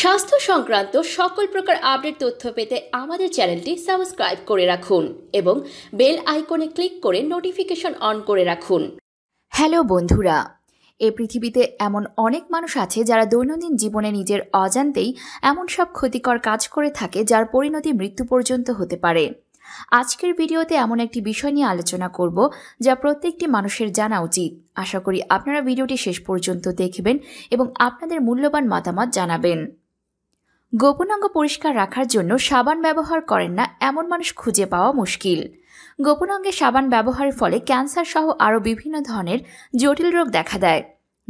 স্বাস্থ্য সংক্রান্ত সকল প্রকার আপডেট তথ্য পেতে আমাদের চ্যানেলটি সাবস্ক্রাইব করে রাখুন এবং বেল আইকনে ক্লিক করে নোটিফিকেশন অন করে রাখুন হ্যালো বন্ধুরা এ পৃথিবীতে এমন অনেক মানুষ আছে যারা দৈনন্দিন জীবনে নিজের অজান্তেই এমন সব ক্ষতিকর কাজ করে থাকে যার পরিণতি মৃত্যু পর্যন্ত হতে পারে আজকের ভিডিওতে এমন একটি বিষয় নিয়ে আলোচনা করব যা প্রত্যেকটি মানুষের জানা উচিত আশা করি আপনারা ভিডিওটি শেষ পর্যন্ত দেখবেন এবং আপনাদের মূল্যবান মতামত জানাবেন গোপনাঙ্গ পরিষ্কার রাখার জন্য সাবান ব্যবহার করেন না এমন মানুষ খুঁজে পাওয়া মুশকিল গোপনাঙ্গে সাবান ব্যবহারের ফলে ক্যান্সার সহ আরও বিভিন্ন ধরনের জটিল রোগ দেখা দেয়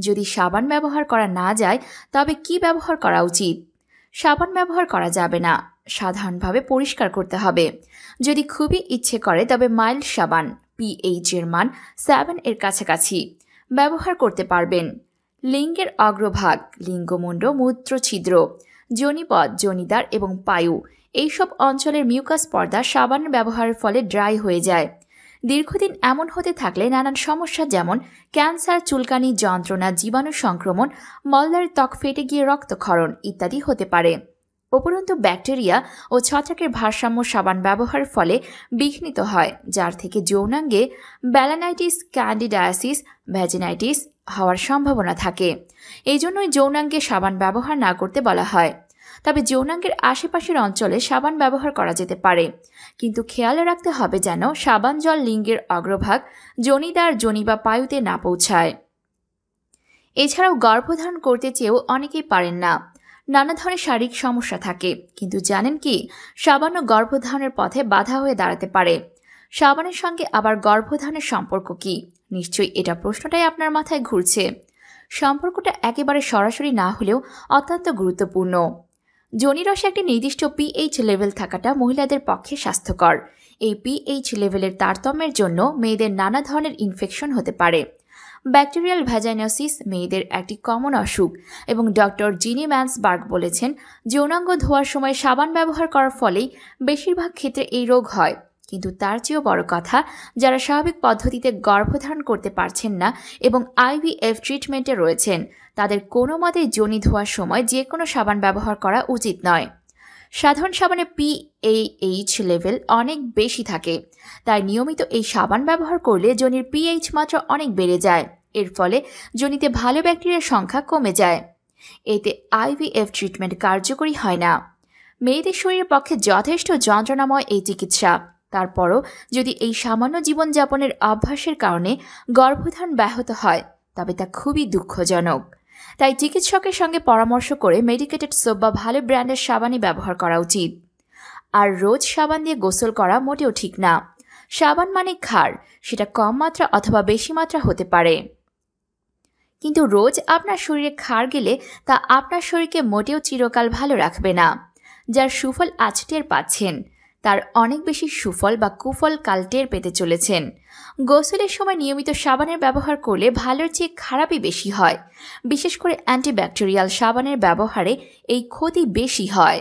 যদি সাবান ব্যবহার করা না যায় তবে কি ব্যবহার করা উচিত সাবান ব্যবহার করা যাবে না সাধারণভাবে পরিষ্কার করতে হবে যদি খুবই ইচ্ছে করে তবে মাইল্ড সাবান পিএইচ এর মান সেভেন এর কাছাকাছি ব্যবহার করতে পারবেন লিঙ্গের অগ্রভাগ লিঙ্গমুণ্ড মূত্রছিদ্র যোনিপদ জনিদার এবং পায়ু এইসব অঞ্চলের মিউকাস পর্দা সাবান ব্যবহারের ফলে ড্রাই হয়ে যায় দীর্ঘদিন এমন হতে থাকলে নানান সমস্যা যেমন ক্যান্সার চুলকানি যন্ত্রণা জীবাণু সংক্রমণ মলদার ত্বক ফেটে গিয়ে রক্তক্ষরণ ইত্যাদি হতে পারে উপরন্তু ব্যাকটেরিয়া ও ছত্রাকের ভারসাম্য সাবান ব্যবহার ফলে বিঘ্নিত হয় যার থেকে যৌনাঙ্গে ব্যালানাইটিস ক্যান্ডিডায়াসিস ভ্যাজিনাইটিস হওয়ার সম্ভাবনা থাকে এই জন্যই যৌনাঙ্গে সাবান ব্যবহার না করতে বলা হয় তবে যৌনাঙ্গের আশেপাশের অঞ্চলে সাবান ব্যবহার করা যেতে পারে কিন্তু খেয়াল রাখতে হবে যেন সাবান জল লিঙ্গের অগ্রভাগ জনিদার জনি বা পায়ুতে না পৌঁছায় এছাড়াও গর্ভধারণ করতে চেয়েও অনেকেই পারেন না নানা ধরনের শারীরিক সমস্যা থাকে কিন্তু জানেন কি ও গর্ভধারণের পথে বাধা হয়ে দাঁড়াতে পারে সাবানের সঙ্গে আবার গর্ভধারণের সম্পর্ক কি নিশ্চয়ই এটা প্রশ্নটাই আপনার মাথায় ঘুরছে সম্পর্কটা একেবারে সরাসরি না হলেও অত্যন্ত গুরুত্বপূর্ণ যোনিরসে একটি নির্দিষ্ট পিএইচ লেভেল থাকাটা মহিলাদের পক্ষে স্বাস্থ্যকর এই পিএইচ লেভেলের তারতম্যের জন্য মেয়েদের নানা ধরনের ইনফেকশন হতে পারে ব্যাকটেরিয়াল ভ্যাজাইনোসিস মেয়েদের একটি কমন অসুখ এবং ডক্টর জিনি ম্যান্সবার্গ বলেছেন যৌনাঙ্গ ধোয়ার সময় সাবান ব্যবহার করার ফলেই বেশিরভাগ ক্ষেত্রে এই রোগ হয় কিন্তু তার চেয়েও বড় কথা যারা স্বাভাবিক পদ্ধতিতে গর্ভধারণ করতে পারছেন না এবং আইভিএফ ট্রিটমেন্টে রয়েছেন তাদের কোনো মতে জনি ধোয়ার সময় যে কোনো সাবান ব্যবহার করা উচিত নয় সাধারণ সাবানে পিএইচ লেভেল অনেক বেশি থাকে তাই নিয়মিত এই সাবান ব্যবহার করলে জনির পিএইচ মাত্রা অনেক বেড়ে যায় এর ফলে জনিতে ভালো ব্যাকটেরিয়ার সংখ্যা কমে যায় এতে আইভিএফ ট্রিটমেন্ট কার্যকরী হয় না মেয়েদের শরীরের পক্ষে যথেষ্ট যন্ত্রণাময় এই চিকিৎসা তারপরও যদি এই সামান্য জীবনযাপনের অভ্যাসের কারণে গর্ভধারণ ব্যাহত হয় তবে তা খুবই দুঃখজনক তাই চিকিৎসকের সঙ্গে পরামর্শ করে মেডিকেটেড সোপ বা ভালো ব্র্যান্ডের সাবানই ব্যবহার করা উচিত আর রোজ সাবান দিয়ে গোসল করা মোটেও ঠিক না সাবান মানে ক্ষার সেটা কম মাত্রা অথবা বেশি মাত্রা হতে পারে কিন্তু রোজ আপনার শরীরে ক্ষার গেলে তা আপনার শরীরকে মোটেও চিরকাল ভালো রাখবে না যার সুফল আজটের পাচ্ছেন তার অনেক বেশি সুফল বা কুফল কাল টের পেতে চলেছেন গোসলের সময় নিয়মিত সাবানের ব্যবহার করলে ভালোর চেয়ে খারাপই বেশি হয় বিশেষ করে অ্যান্টিব্যাকটেরিয়াল সাবানের ব্যবহারে এই ক্ষতি বেশি হয়